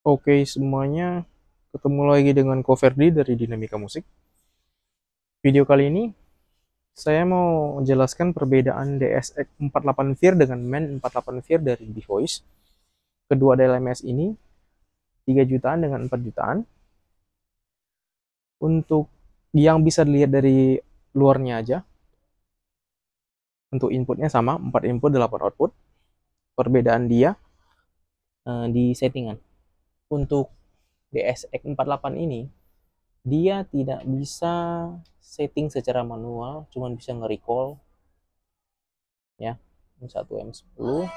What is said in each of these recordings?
Oke semuanya, ketemu lagi dengan Coverdi dari Dinamika Musik. Video kali ini, saya mau jelaskan perbedaan DSX48 Vir dengan MAN 48 Vir dari B-voice. Kedua DLMS ini, 3 jutaan dengan 4 jutaan. Untuk yang bisa dilihat dari luarnya aja, untuk inputnya sama, 4 input, 8 output. Perbedaan dia eh, di settingan untuk DSX48 ini dia tidak bisa setting secara manual, cuman bisa nge-recall ya. Ini 1M10. Iya,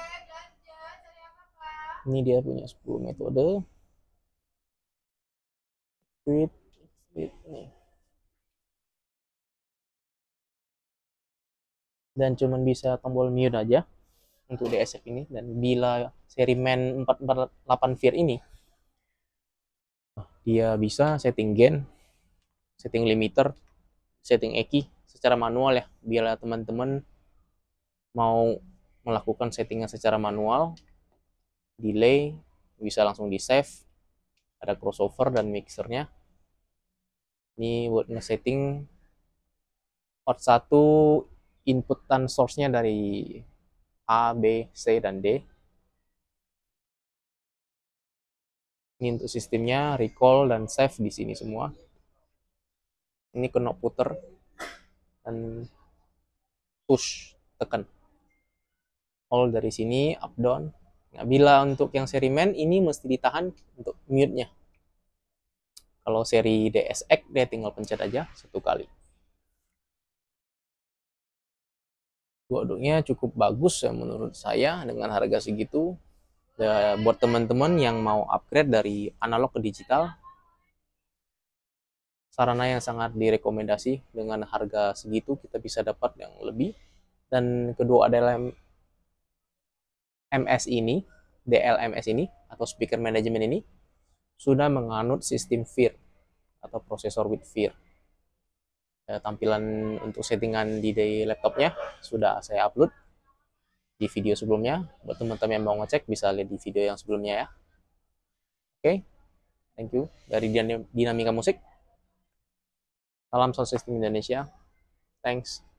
ini dia punya 10 metode. Tweet, tweet nih. Dan cuman bisa tombol mute aja untuk DSX ini dan bila seri man 448 Fear ini dia bisa setting gain, setting limiter, setting eki secara manual ya. Bila teman-teman mau melakukan settingan secara manual, delay bisa langsung di save. Ada crossover dan mixernya. Ini buat nge-setting port 1 inputan source-nya dari A, B, C, dan D Ini untuk sistemnya, recall dan save di sini semua. Ini kena puter dan push, tekan. All dari sini, up down. Nah, bila untuk yang seri main ini mesti ditahan untuk mute-nya. Kalau seri DSX dia tinggal pencet aja satu kali. Produknya cukup bagus ya menurut saya dengan harga segitu the, buat teman-teman yang mau upgrade dari analog ke digital sarana yang sangat direkomendasi dengan harga segitu kita bisa dapat yang lebih dan kedua adalah MS ini DLMS ini atau speaker management ini sudah menganut sistem FIR atau prosesor with FIR tampilan untuk settingan di, di laptopnya sudah saya upload di video sebelumnya. Buat teman-teman yang mau ngecek bisa lihat di video yang sebelumnya ya. Oke, okay. thank you. Dari Dinamika Musik. Salam Sound System Indonesia. Thanks.